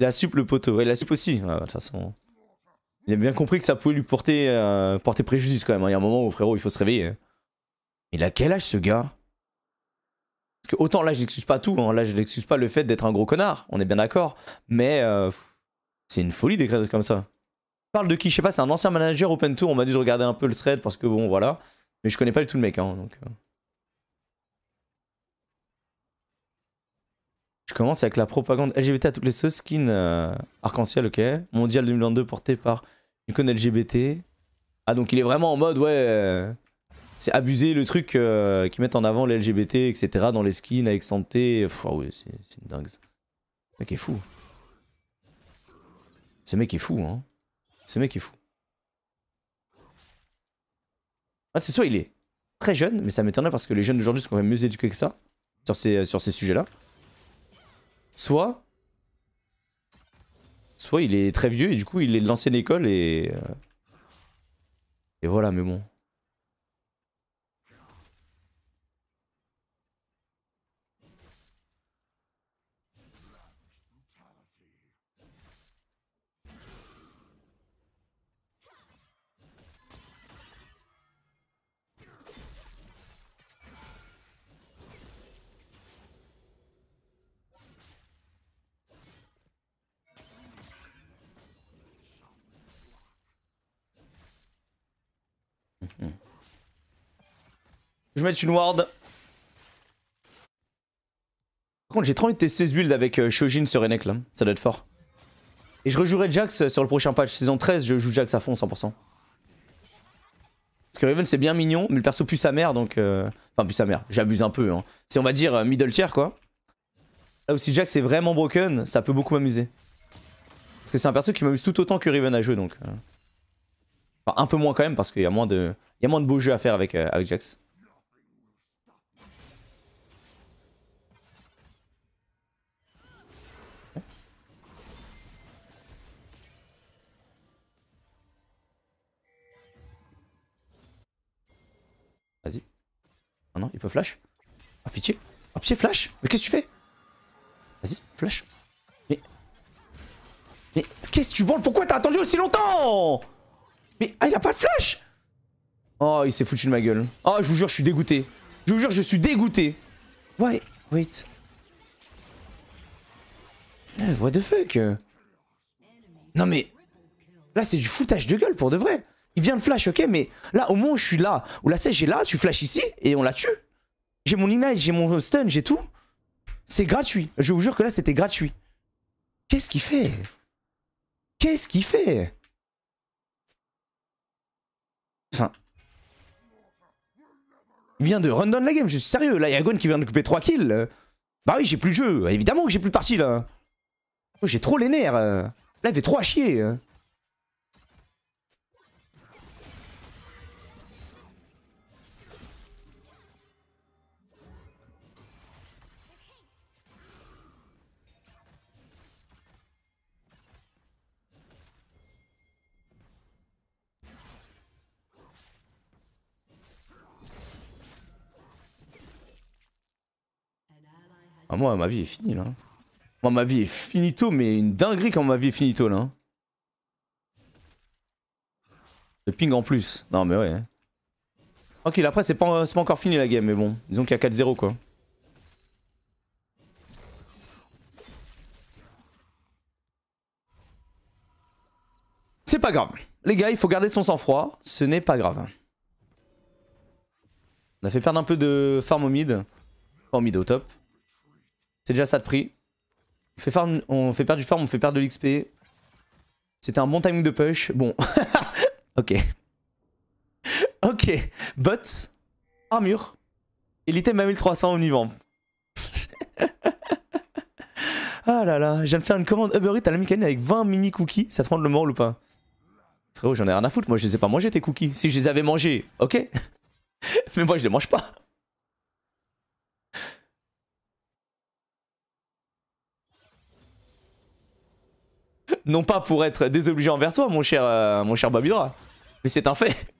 La sup, le poteau. Et la sup aussi, de toute façon. Il a bien compris que ça pouvait lui porter, euh, porter préjudice quand même. Hein. Il y a un moment où, frérot, il faut se réveiller. Hein. Il a quel âge ce gars Parce que autant là, je n'excuse pas tout. Hein. Là, je n'excuse pas le fait d'être un gros connard. On est bien d'accord. Mais euh, c'est une folie d'écrire comme ça. parle de qui Je sais pas, c'est un ancien manager Open Tour. On m'a dû regarder un peu le thread parce que bon, voilà. Mais je connais pas du tout le mec. Hein, donc. Euh. Je commence avec la propagande LGBT à toutes les skins skin euh, arc-en-ciel, ok. Mondial 2022 porté par une conne LGBT. Ah donc il est vraiment en mode, ouais, euh, c'est abusé le truc euh, qui mettent en avant les LGBT, etc. dans les skins avec santé. Ah ouais, c'est dingue. Ce mec est fou. Ce mec est fou, hein. Ce mec est fou. Ah, c'est sûr, il est très jeune, mais ça m'étonne parce que les jeunes d'aujourd'hui sont quand même mieux éduqués que ça sur ces, sur ces sujets-là. Soit... Soit il est très vieux et du coup il est de l'ancienne école et... Euh, et voilà, mais bon. Je vais mettre une ward. Par contre, j'ai trop envie de tester ce build avec euh, Shojin sur Renek là. Ça doit être fort. Et je rejouerai Jax euh, sur le prochain patch. Saison 13, je joue Jax à fond 100%. Parce que Raven c'est bien mignon, mais le perso plus sa mère donc. Euh, enfin, plus sa mère, j'abuse un peu. C'est, hein. on va dire middle tier quoi. Là aussi, Jax est vraiment broken, ça peut beaucoup m'amuser. Parce que c'est un perso qui m'amuse tout autant que Riven à jouer donc. Enfin, un peu moins quand même parce qu'il y, a moins de... Il y a moins de beaux jeux à faire avec, avec Jax. Ah non, il peut flash Oh ah, ah, pitié flash Mais qu'est-ce que tu fais Vas-y, flash. Mais... Mais qu'est-ce que tu branles Pourquoi t'as attendu aussi longtemps Mais... Ah, il a pas de flash Oh, il s'est foutu de ma gueule. Oh, je vous jure, je suis dégoûté. Je vous jure, je suis dégoûté. Why Wait. Eh, what the fuck Non mais... Là, c'est du foutage de gueule pour de vrai. Il vient de flash, ok, mais là, au moins je suis là, Ou la sèche est là, tu flash ici et on la tue. J'ai mon ignite, j'ai mon stun, j'ai tout. C'est gratuit. Je vous jure que là, c'était gratuit. Qu'est-ce qu'il fait Qu'est-ce qu'il fait Enfin. Il vient de run down la game, je suis sérieux. Là, il y a qui vient de couper 3 kills. Bah oui, j'ai plus de jeu. Évidemment que j'ai plus de partie là. Oh, j'ai trop les nerfs. Là, il fait trop à chier. Ah, moi, ma vie est finie là. Hein. Moi, ma vie est finito, mais une dinguerie quand ma vie est finito là. Hein. Le ping en plus. Non, mais ouais. Ok, hein. après, c'est pas, pas encore fini la game, mais bon. Disons qu'il y a 4-0 quoi. C'est pas grave. Les gars, il faut garder son sang-froid. Ce n'est pas grave. On a fait perdre un peu de farm au mid. Farm au mid au top. C'est déjà ça de prix. On fait, on fait perdre du farm, on fait perdre de l'XP. C'était un bon timing de push. Bon. ok. Ok. Bot. Armure. Et l'item à 1300 niveau. ah là là. J'aime faire une commande Uber Eats à la mécanique avec 20 mini cookies. Ça te rend le mort ou pas Frérot, j'en ai rien à foutre. Moi, je les ai pas mangés tes cookies. Si je les avais mangés, ok. Mais moi, je les mange pas. Non pas pour être désobligeant envers toi, mon cher, euh, mon cher Mais c'est un fait.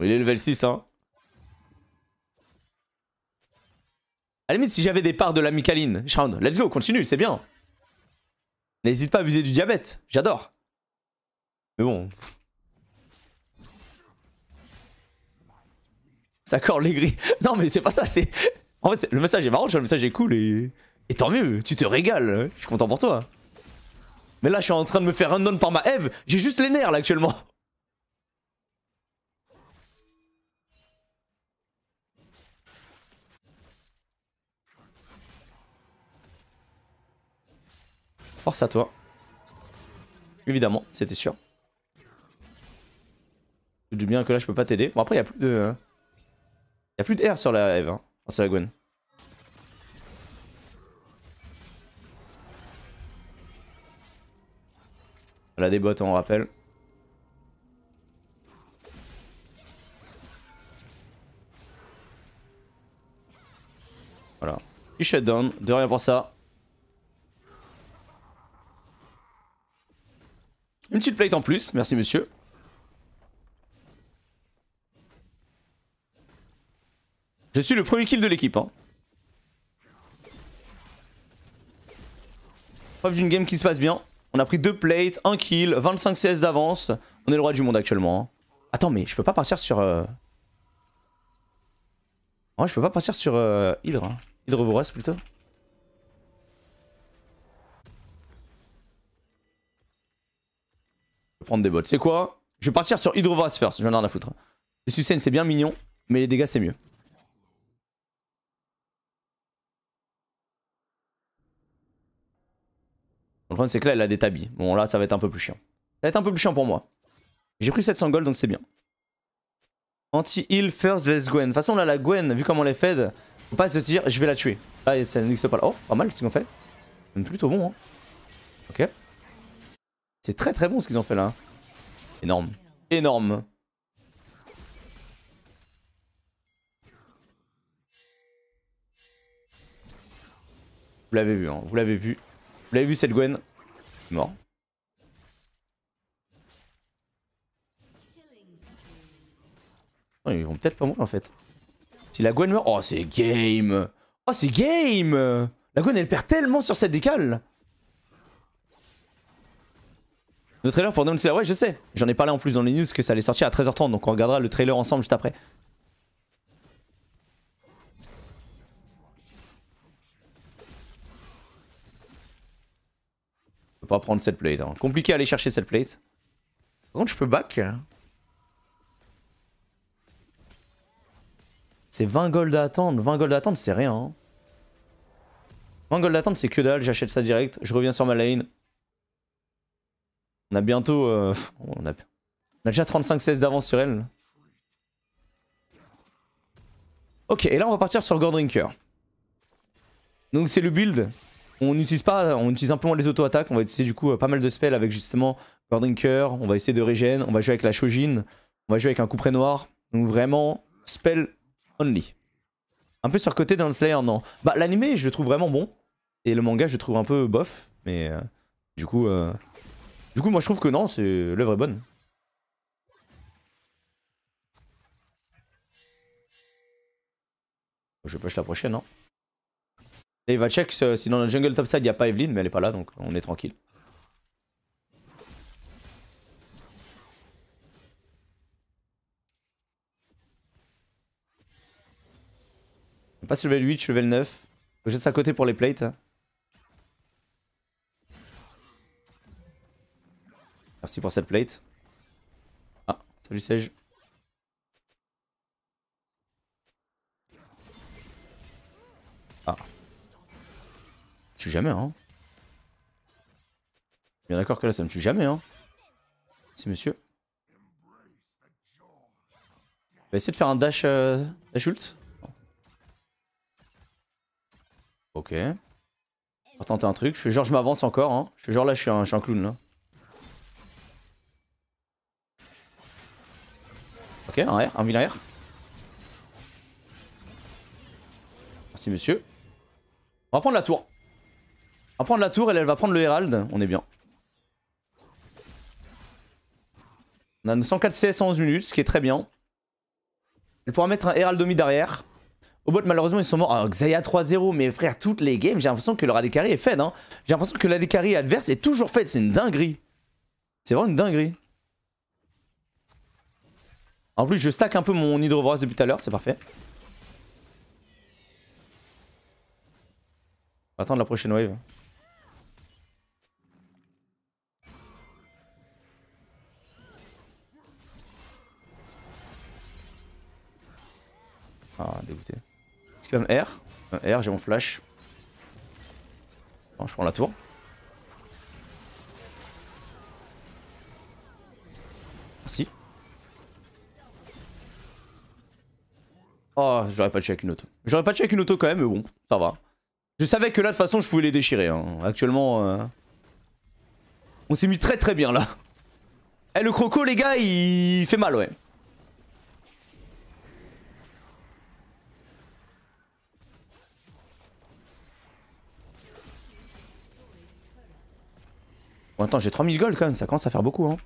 Il est level 6, hein. À la limite, si j'avais des parts de la Micaline, let's go, continue, c'est bien. N'hésite pas à abuser du diabète, j'adore. Mais bon. Ça corde les gris. Non, mais c'est pas ça, c'est. En fait, le message est marrant, le message est cool et... et tant mieux, tu te régales, hein. je suis content pour toi. Mais là, je suis en train de me faire un par ma Eve, j'ai juste les nerfs là actuellement. Force à toi. Évidemment, c'était sûr. Je dis bien que là, je peux pas t'aider. Bon, après, il n'y a plus de... Il n'y a plus de R sur la Eve. Hein la Gwen. Elle a des bottes, on rappelle. Voilà. de rien pour ça. Une petite plate en plus, merci monsieur. Je suis le premier kill de l'équipe. Hein. Preuve d'une game qui se passe bien. On a pris deux plates, un kill, 25 CS d'avance. On est le roi du monde actuellement. Hein. Attends, mais je peux pas partir sur... Ouais, euh, je peux pas partir sur Hydra. Euh, Hydre. Hein. plutôt. Je vais prendre des bots. C'est quoi Je vais partir sur Hydrovoras first. J'en ai rien à foutre. Le sustain c'est bien mignon, mais les dégâts c'est mieux. Le problème c'est que là elle a des tabis. Bon là ça va être un peu plus chiant. Ça va être un peu plus chiant pour moi. J'ai pris 700 gold donc c'est bien. Anti-heal first vs Gwen. De toute façon là la Gwen, vu comment elle est fed, faut pas se dire je vais la tuer. Là ça n'existe pas. Oh pas mal ce qu'on fait. C'est plutôt bon hein. Ok. C'est très très bon ce qu'ils ont fait là. Hein. Énorme. Énorme. Vous l'avez vu, hein. vous l'avez vu, vous l'avez vu, cette Gwen. Mort. ils vont peut-être pas mourir en fait. Si la Gwen meurt. Oh, c'est game! Oh, c'est game! La Gwen elle perd tellement sur cette décale! Le trailer pour Nounslayer, Ouais, je sais. J'en ai parlé en plus dans les news que ça allait sortir à 13h30, donc on regardera le trailer ensemble juste après. peux pas prendre cette plate. Hein. Compliqué à aller chercher cette plate. Par contre, je peux back. Hein. C'est 20 gold à attendre. 20 gold à attendre, c'est rien. 20 hein. gold à attendre, c'est que dalle. J'achète ça direct. Je reviens sur ma lane. On a bientôt... Euh, on, a... On, a... déjà 35-16 d'avance sur elle. Ok, et là, on va partir sur Gordrinker. Donc, c'est le build on n'utilise pas, on utilise simplement les auto-attaques. On va essayer du coup euh, pas mal de spells avec justement Drinker, On va essayer de Regen, On va jouer avec la Shojin. On va jouer avec un coup près noir. Donc vraiment, spell only. Un peu surcoté dans le Slayer, non. Bah l'anime, je le trouve vraiment bon. Et le manga, je le trouve un peu bof. Mais euh, du coup, euh, du coup, moi je trouve que non, c'est l'œuvre est bonne. Je pêche la prochaine, hein. Et il va check euh, si dans le jungle topside il n'y a pas Evelyn, mais elle est pas là donc on est tranquille. pas passe level 8, level 9. Je jette à côté pour les plates. Hein. Merci pour cette plate. Ah, salut Sage. jamais, hein. Bien d'accord que là, ça me tue jamais, hein. C'est monsieur. va essayer de faire un dash, euh, dash ult. Ok. On va tenter un truc. Je fais genre, je m'avance encore. Hein. Je fais genre, là, je suis un, clown. là. Ok, un R, un vilain arrière Merci, monsieur. On va prendre la tour prendre la tour, et elle va prendre le Herald. On est bien. On a 104 CS en 11 minutes, ce qui est très bien. Elle pourra mettre un Heraldomi derrière. Au bot, malheureusement, ils sont morts. Alors, Xayah 3-0, mais frère, toutes les games, j'ai l'impression que leur AD est faite. Hein. J'ai l'impression que l'AD carry adverse est toujours faite. C'est une dinguerie. C'est vraiment une dinguerie. En plus, je stack un peu mon Hydrovros depuis tout à l'heure, c'est parfait. On va attendre la prochaine wave. Ah, dégoûté. Spam R. Euh, R, j'ai mon flash. Bon, je prends la tour. Merci. Oh, j'aurais pas tué avec une auto. J'aurais pas tué avec une auto quand même, mais bon, ça va. Je savais que là, de toute façon, je pouvais les déchirer. Hein. Actuellement, euh, on s'est mis très très bien là. Eh, le croco, les gars, il fait mal, ouais. attends, j'ai 3000 gold quand même, ça commence à faire beaucoup. Hein.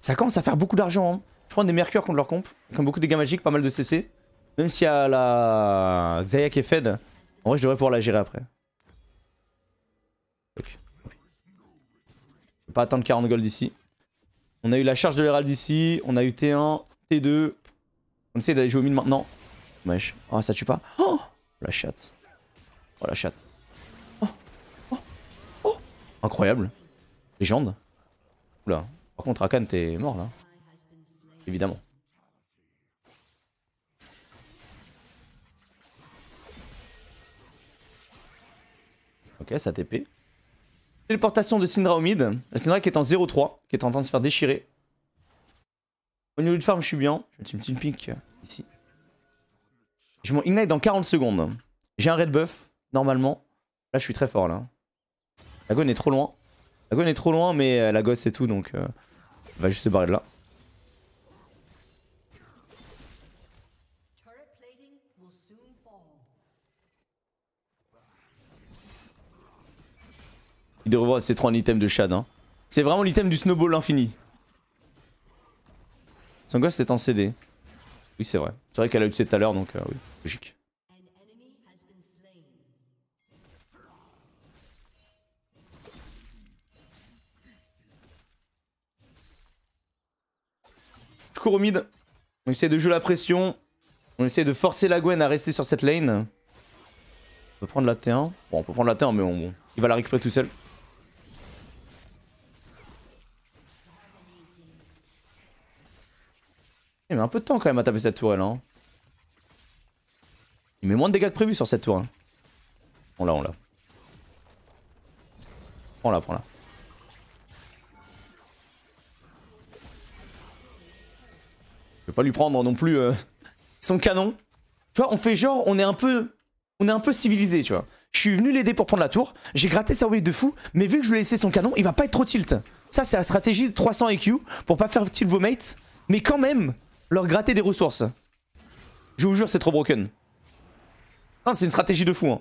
Ça commence à faire beaucoup d'argent. Hein. Je prends des mercure contre leur compte. comme beaucoup de dégâts magiques, pas mal de CC. Même s'il y a la Xayah qui est fed, en vrai je devrais pouvoir la gérer après. OK. pas attendre 40 gold ici. On a eu la charge de l'Hérald ici, on a eu T1, T2. On essaie d'aller jouer au mille maintenant. Dommage Oh, ça tue pas. Oh la chatte. Oh la chatte. Oh. Oh. oh. Incroyable. Légende. Oula. Par contre, Rakan t'es mort là. Évidemment. Ok, ça TP. Téléportation de Syndra au mid. Syndra qui est en 0-3, qui est en train de se faire déchirer. Au niveau de farm, je suis bien. Je vais une petite pique ici. Je m'en ignite dans 40 secondes. J'ai un red buff, normalement. Là, je suis très fort, là. La gone est trop loin. La est trop loin, mais euh, la gosse et tout, donc on euh, va juste se barrer de là. Il devrait voir ces trois items de Shad. Hein. C'est vraiment l'item du snowball infini. Son gosse est en CD. Oui, c'est vrai. C'est vrai qu'elle a eu de tout à l'heure, donc euh, oui, logique. court On essaie de jouer la pression. On essaie de forcer la Gwen à rester sur cette lane. On peut prendre la T1. Bon, on peut prendre la T1, mais bon, il va la récupérer tout seul. Il met un peu de temps quand même à taper cette tourelle. Hein. Il met moins de dégâts que prévu sur cette tour. On hein. l'a, on l'a. Prends-la, prends-la. Je peux pas lui prendre non plus euh, son canon. Tu vois, on fait genre, on est un peu, on est un peu civilisé, tu vois. Je suis venu l'aider pour prendre la tour, j'ai gratté sa wave de fou, mais vu que je lui ai laissé son canon, il va pas être trop tilt. Ça, c'est la stratégie de 300 EQ pour pas faire tilt vos mates, mais quand même leur gratter des ressources. Je vous jure, c'est trop broken. Ah, c'est une stratégie de fou, hein.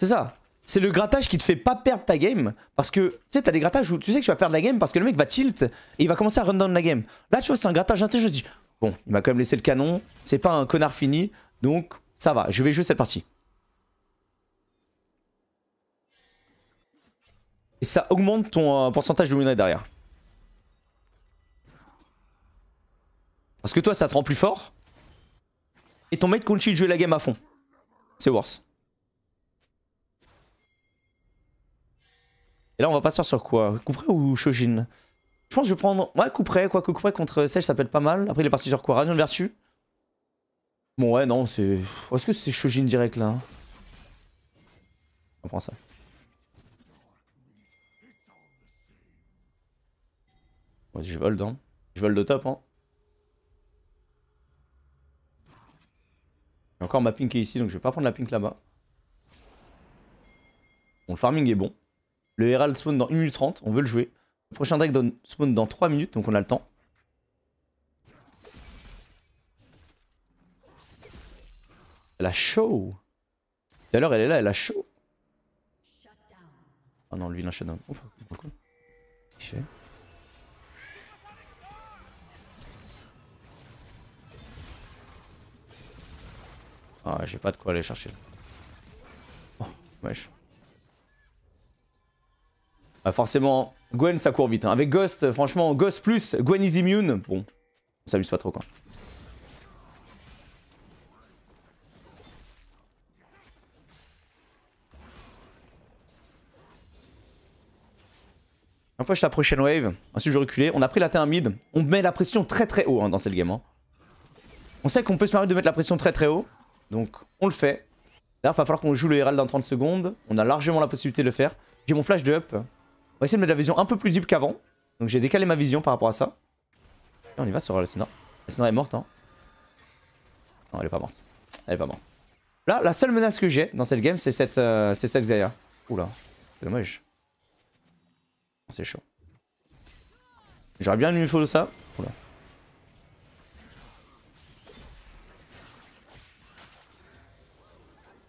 C'est ça c'est le grattage qui te fait pas perdre ta game. Parce que, tu sais, t'as des grattages où tu sais que tu vas perdre la game parce que le mec va tilt et il va commencer à run down la game. Là, tu vois, c'est un grattage intelligent. Je dis, bon, il m'a quand même laissé le canon. C'est pas un connard fini. Donc, ça va, je vais jouer cette partie. Et ça augmente ton euh, pourcentage de win derrière. Parce que toi, ça te rend plus fort. Et ton mate continue de jouer la game à fond. C'est worse. Et là, on va passer sur quoi Couperet ou Shojin Je pense que je vais prendre... Ouais, Couperet, quoi que Couperet contre Sage, ça peut être pas mal. Après, il est parti sur quoi radion Vertu Bon, ouais, non, c'est... Oh, est-ce que c'est Shojin direct, là On prend ça. Ouais, je vole hein. Je vole de top, hein. J'ai encore ma pink ici, donc je vais pas prendre la pink là-bas. Bon, le farming est bon. Le Herald spawn dans 1 minute 30, on veut le jouer. Le prochain deck spawn dans 3 minutes, donc on a le temps. Elle a chaud. Tout à elle est là, elle a chaud. Oh non, lui, il a un shutdown. Ouf, Qu'est-ce qu'il fait Ah, j'ai pas de quoi aller chercher. Oh, wesh. Euh, forcément, Gwen, ça court vite. Hein. Avec Ghost, euh, franchement, Ghost plus, Gwen is immune. Bon, on s'amuse pas trop, quoi. J'approche la prochaine wave. Ensuite, je reculais. On a pris la terre mid. On met la pression très très haut hein, dans cette game. Hein. On sait qu'on peut se permettre de mettre la pression très très haut. Donc, on le fait. D'ailleurs il va falloir qu'on joue le Herald dans 30 secondes. On a largement la possibilité de le faire. J'ai mon flash de up. On va essayer de mettre la vision un peu plus deep qu'avant. Donc j'ai décalé ma vision par rapport à ça. Et on y va sur la La Alcina est morte, hein. Non, elle est pas morte. Elle est pas morte. Là, la seule menace que j'ai dans cette game, c'est cette, euh, Oula, c'est dommage. Oh, c'est chaud. J'aurais bien photo de ça. Oula.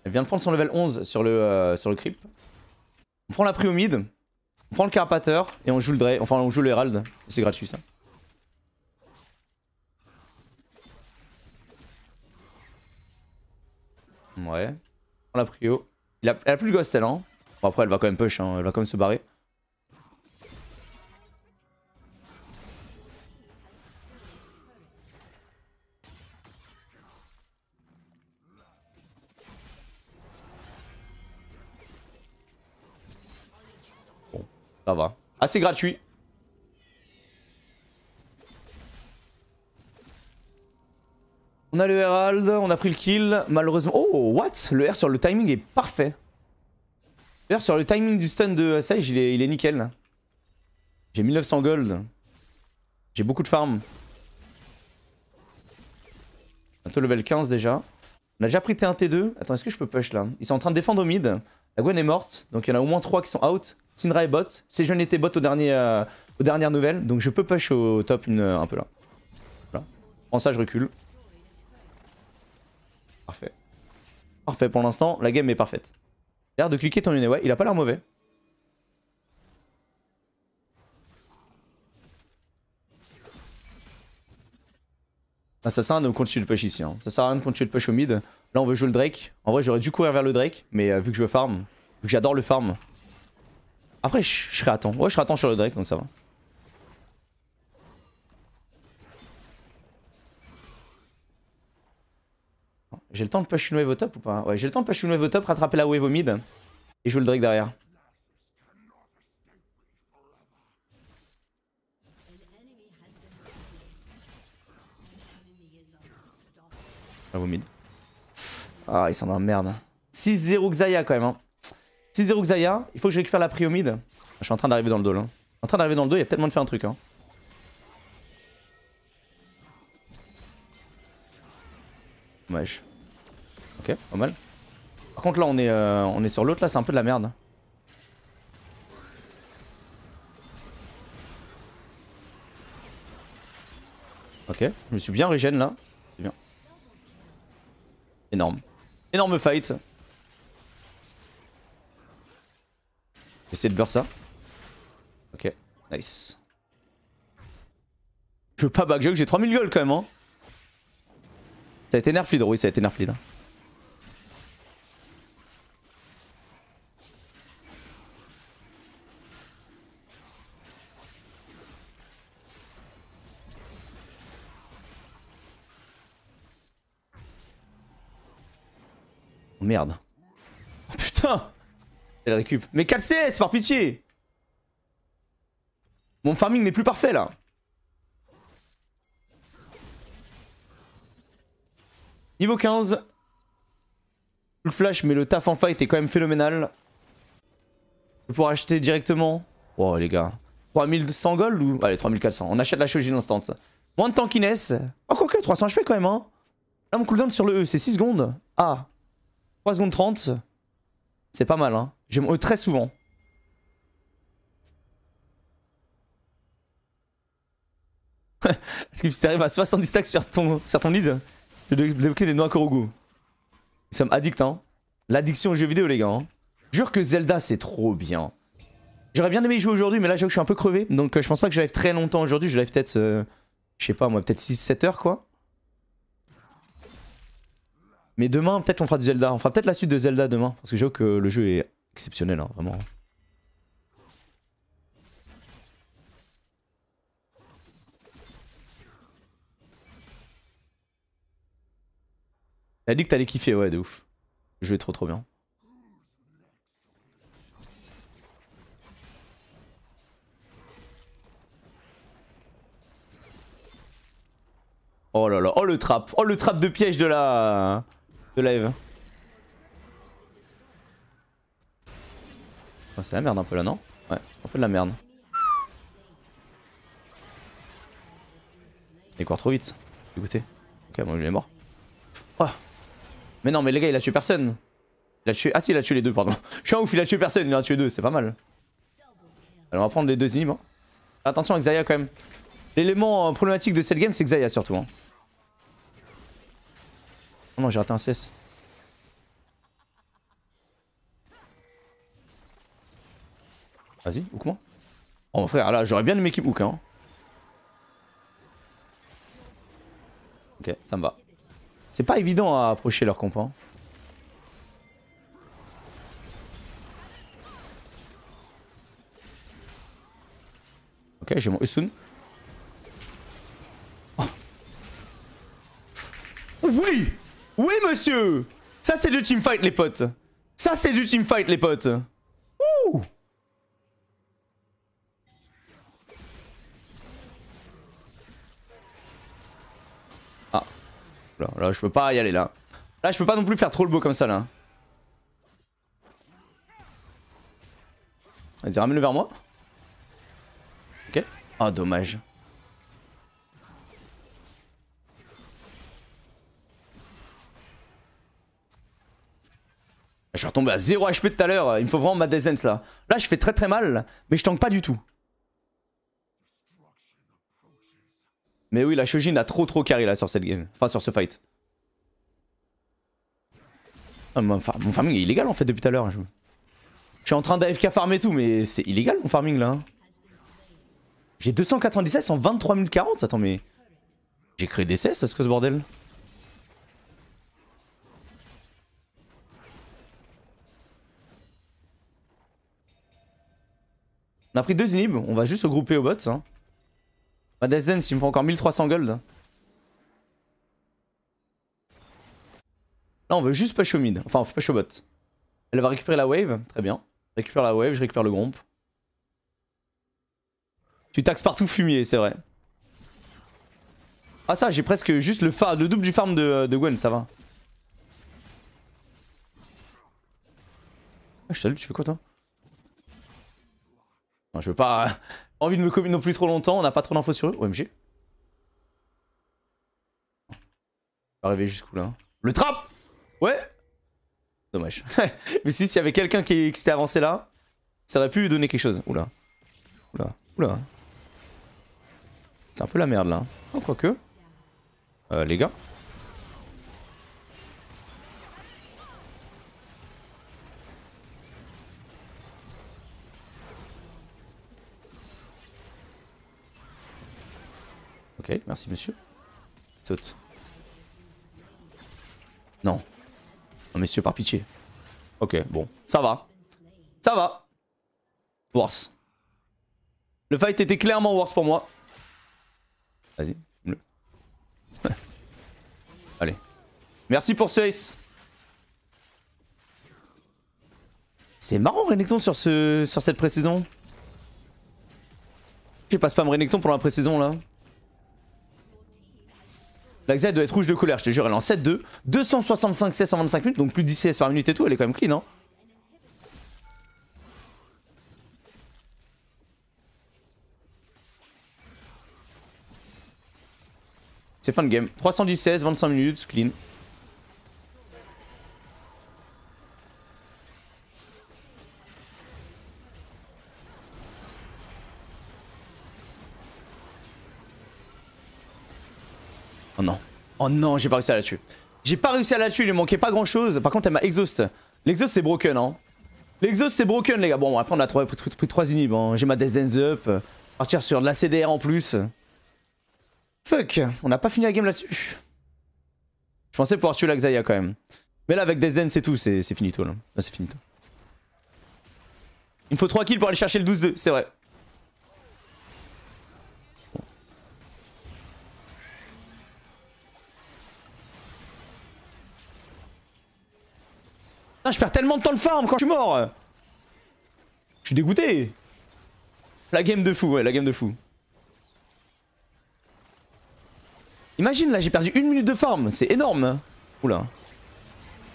Elle vient de prendre son level 11 sur le, euh, sur le creep. On prend la mid. On prend le Carpateur et on joue le dray, Enfin, on joue le Herald. C'est gratuit ça. Ouais. On l'a pris Il elle a plus de Ghost elle, hein. Bon, après, elle va quand même push, hein. elle va quand même se barrer. Ça va. Assez ah, gratuit. On a le Herald, on a pris le kill. Malheureusement... Oh, what Le R sur le timing est parfait. Le R sur le timing du stun de Sage, il est, nickel. J'ai 1900 gold. J'ai beaucoup de farm. Bientôt level 15 déjà. On a déjà pris T1, T2. Attends, est-ce que je peux push là Ils sont en train de défendre au mid. La Gwen est morte, donc il y en a au moins 3 qui sont out. Syndra est bot. jeunes été bot au dernier, euh, aux dernières nouvelles. Donc je peux push au top euh, un peu là. En ça, je recule. Parfait. Parfait pour l'instant. La game est parfaite. L'air de cliquer ton ouais, Il a pas l'air mauvais. Assassin, on continue de push ici. Hein. Ça sert à rien de continuer de push au mid. Là, on veut jouer le Drake. En vrai, j'aurais dû courir vers le Drake. Mais euh, vu que je veux farm, vu que j'adore le farm, après, je, serai à temps. Ouais, je serai à temps sur le Drake, donc ça va. J'ai le temps de push une wave au top ou pas Ouais, j'ai le temps de push une wave au top, rattraper la wave au mid et jouer le Drake derrière. Wave au mid. Ah, il la merde. 6-0 Xayah quand même. Hein. 6-0 Xayah. Il faut que je récupère la Priomide. Je suis en train d'arriver dans le dos là. En train d'arriver dans le dos, il y a peut-être moyen de faire un truc. Hein. Dommage. Ok, pas mal. Par contre là on est, euh, on est sur l'autre là, c'est un peu de la merde. Ok, je me suis bien régène là. C'est bien. Énorme. Énorme fight. essayer de beurre ça. Ok, nice. Je veux pas backjug, j'ai 3000 gold quand même. Hein. Ça a été nerf lead, oui, ça a été nerf lead. Hein. merde. Oh, putain récup. Mais 4 CS, par pitié Mon farming n'est plus parfait, là. Niveau 15. le flash, mais le taf en fight est quand même phénoménal. Je pouvoir acheter directement. Oh, les gars. 3100 gold ou. Allez, 3400. On achète la Shojin instant. Moins de tankiness. Oh, quoi que, 300 HP quand même, hein. Là, mon cooldown sur le E, c'est 6 secondes. Ah. 3 secondes 30. C'est pas mal, hein. J'aime euh, très souvent. Est-ce que si t'arrives à 70 stacks sur ton, sur lead, je débloquer des noix Korogu. Nous sommes addicts, hein. L'addiction aux jeux vidéo, les gars. Hein. Jure que Zelda, c'est trop bien. J'aurais bien aimé y jouer aujourd'hui, mais là, je suis un peu crevé. Donc, euh, je pense pas que je lève très longtemps aujourd'hui. Je live peut-être, euh, je sais pas, moi, peut-être 6-7 heures, quoi. Mais demain, peut-être on fera du Zelda. On fera peut-être la suite de Zelda demain. Parce que je vois que le jeu est exceptionnel, hein, vraiment. Elle dit que t'allais kiffer, ouais, de ouf. Le jeu est trop trop bien. Oh là là, oh le trap, oh le trap de piège de la live. Oh, c'est la merde un peu là, non Ouais, c'est un peu de la merde. Il court trop vite. Écoutez. Ok, bon, il est mort. Oh. Mais non, mais les gars, il a tué personne. Il a tué. Ah si, il a tué les deux, pardon. Je suis un ouf, il a tué personne, il a tué deux, c'est pas mal. Alors, on va prendre les deux ennemis. Hein. Attention à zaya quand même. L'élément euh, problématique de cette game, c'est zaya surtout. Hein non, j'ai raté un cesse. Vas-y, hook moi. Oh mon frère, là j'aurais bien aimé qu'il hook hein. Ok, ça me va. C'est pas évident à approcher leur comp. Hein. Ok, j'ai mon Usun. Oui, monsieur Ça, c'est du fight les potes. Ça, c'est du fight les potes. Ouh Ah. Là, je peux pas y aller, là. Là, je peux pas non plus faire trop le beau comme ça, là. Vas-y, ramène-le vers moi. Ok. Ah, dommage. Je suis retombé à 0 HP tout à l'heure. Il me faut vraiment ma Descent là. Là, je fais très très mal, mais je tank pas du tout. Mais oui, la Shogin a trop trop carré là sur cette game. Enfin, sur ce fight. Ah, mon, farming est illégal en fait depuis tout à l'heure. Hein, je... suis en train d'AFK farmer tout, mais c'est illégal mon farming là. Hein. J'ai 297 en 23 040. Attends, mais. J'ai créé des CS, c'est ce que ce bordel On a pris deux inhibs, on va juste se grouper au bot Hein. Bah dance s'il me faut encore 1300 gold. Là, on veut juste push au mid. Enfin, on fait push au bot. Elle va récupérer la wave. Très bien. Récupère la wave, je récupère le gromp. Tu taxes partout fumier, c'est vrai. Ah ça, j'ai presque juste le, double du farm de, Gwen, ça va. Ah, je tu fais quoi toi je veux pas... envie de me communiquer non plus trop longtemps, on n'a pas trop d'infos sur eux. OMG. arriver jusqu'où là Le trap Ouais Dommage. Mais si, s'il y avait quelqu'un qui, s'était avancé là, ça aurait pu lui donner quelque chose. Oula. Oula. Oula. C'est un peu la merde là. Oh, quoique. Euh, les gars. merci monsieur. Saute. Non. Non monsieur par pitié. Ok, bon. Ça va. Ça va. Worse. Le fight était clairement worse pour moi. Vas-y. Allez. Merci pour ce ace. C'est marrant Renekton sur, ce, sur cette pré-saison. Je passe pas me Renekton pour la pré-saison là. La Xayah doit être rouge de couleur, je te jure, elle est en 7-2. 265 CS en 25 minutes, donc plus de 10 CS par minute et tout, elle est quand même clean. Hein. C'est fin de game. 316 25 minutes, clean. Oh non, j'ai pas réussi à la tuer. J'ai pas réussi à la tuer, il lui manquait pas grand chose. Par contre, elle m'a exhaust. L'exhaust, c'est broken, hein. L'exhaust, c'est broken, les gars. Bon, après, on a pris 3, 3 inhibs. Hein. J'ai ma Death Dance Up. Partir sur de la CDR en plus. Fuck, on a pas fini la game là-dessus. Je pensais pouvoir tuer la Xayah quand même. Mais là, avec Death Dance et tout, c'est finito, Là, c'est finito. Il me faut 3 kills pour aller chercher le 12-2, c'est vrai. Ah, je perds tellement de temps de farm quand je suis mort Je suis dégoûté La game de fou, ouais, la game de fou. Imagine, là, j'ai perdu une minute de farm. C'est énorme Oula.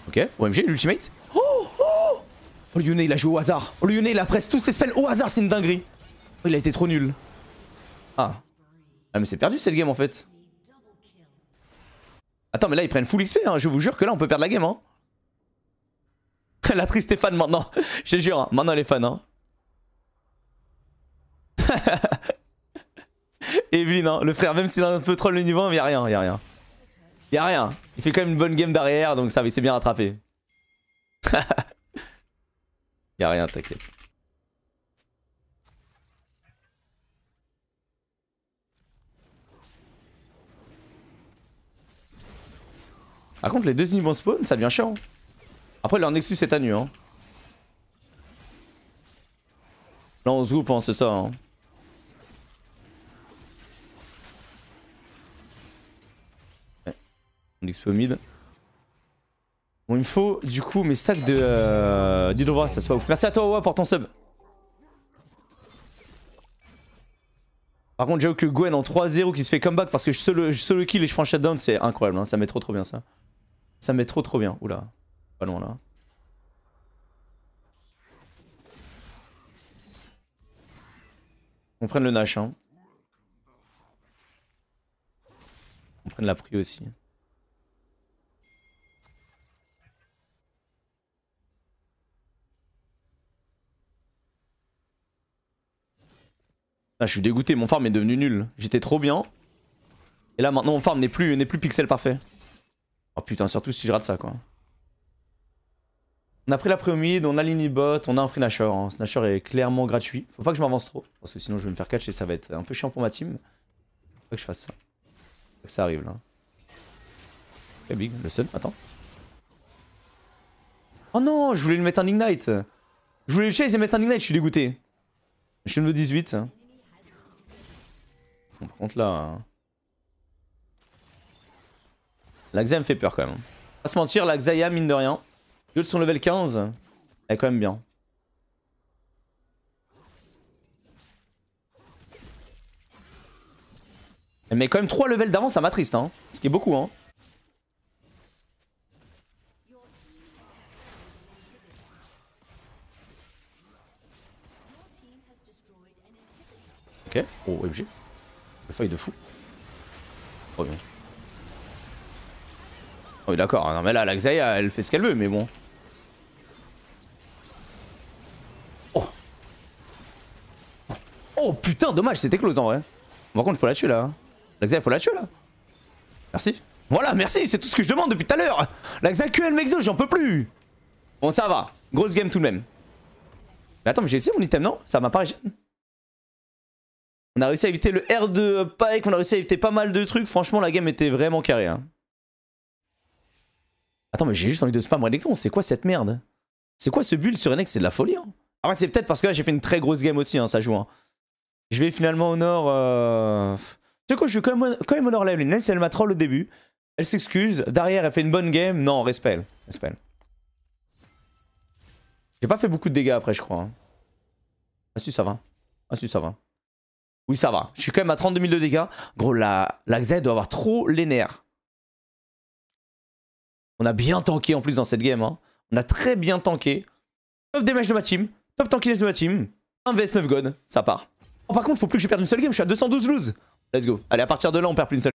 Ok, OMG, l'ultimate. Oh, oh Oh, il a joué au hasard. Oh, Lyonnais, il a presse tous ses spells au hasard, c'est une dinguerie. Oh, il a été trop nul. Ah. Ah, mais c'est perdu, cette game, en fait. Attends, mais là, ils prennent full XP, hein. Je vous jure que là, on peut perdre la game, hein. La triste est fan maintenant. Je jure, hein. maintenant elle est fan. Hein. hein. le frère, même s'il a un peu troll le niveau il y a rien, y a rien. Y a rien. Il fait quand même une bonne game derrière, donc ça, il s'est bien rattrapé. y a rien, t'inquiète. Par contre, les deux unions spawn, ça devient chiant. Après, le Nexus est à nu. Hein. Là, on se groupe, hein, c'est ça. Hein. Ouais. On mid. Bon, il me faut du coup mes stacks de euh, ça c'est pas ouf. Merci à toi, Owa, pour ton sub. Par contre, j'avoue que Gwen en 3-0 qui se fait comeback parce que je solo, je kill et je prends shutdown, c'est incroyable. Hein. Ça met trop trop bien ça. Ça met trop trop bien. Oula. Pas loin là. On prenne le Nash. Hein. On prenne la prix aussi. Ah, je suis dégoûté, mon farm est devenu nul. J'étais trop bien. Et là maintenant mon farm n'est plus, plus pixel parfait. Oh putain, surtout si je rate ça quoi. On a pris la préomide, on a l'inibot, on a un free nasher. Hein. Ce est clairement gratuit. Faut pas que je m'avance trop, parce que sinon je vais me faire catch et ça va être un peu chiant pour ma team. Faut pas que je fasse ça. Faut que ça arrive là. Ok big, le sun, attends. Oh non, je voulais lui mettre un ignite. Je voulais le chase et mettre un ignite, je suis dégoûté. Je suis niveau 18. par contre là... Hein. Xayah me fait peur quand même. Pas se mentir, Xayah mine de rien. Deux sont level 15. Elle est quand même bien. Elle met quand même 3 levels d'avance Ça ma hein. Ce qui est beaucoup, hein. Ok. Oh, MG. Le feuille de fou. Trop bien. Oh, oui, d'accord. Non, mais là, la Xayah, elle fait ce qu'elle veut, mais bon. Oh putain, dommage, c'était close en vrai. Par contre, il faut la tuer là. Hein. Laxa, il faut la tuer là. Merci. Voilà, merci, c'est tout ce que je demande depuis tout à l'heure. Laxa QL Mexo, j'en peux plus. Bon, ça va. Grosse game tout de même. Mais attends, mais j'ai essayé mon item, non Ça m'apparaît On a réussi à éviter le R de Pike, on a réussi à éviter pas mal de trucs. Franchement, la game était vraiment carrée. Hein. Attends, mais j'ai juste envie de spam Renekton. C'est quoi cette merde C'est quoi ce build sur Renek C'est de la folie. Hein. Ah ouais c'est peut-être parce que là, j'ai fait une très grosse game aussi, hein, ça joue. Hein. Je vais finalement au nord. C'est euh, quoi, je suis quand même, quand même au nord elle m'a troll au début, elle s'excuse. Derrière, elle fait une bonne game. Non, respect. Respect. J'ai pas fait beaucoup de dégâts après, je crois. Hein. Ah si, ça va. Ah si, ça va. Oui, ça va. Je suis quand même à 32 000 de dégâts. Gros, la, la doit avoir trop les nerfs. On a bien tanké en plus dans cette game. Hein. On a très bien tanké. Top des de ma team. Top tankiness de ma team. Un vs 9 God. Ça part. Oh, par contre, faut plus que je perde une seule game, je suis à 212 lose. Let's go. Allez, à partir de là, on perd plus une seule.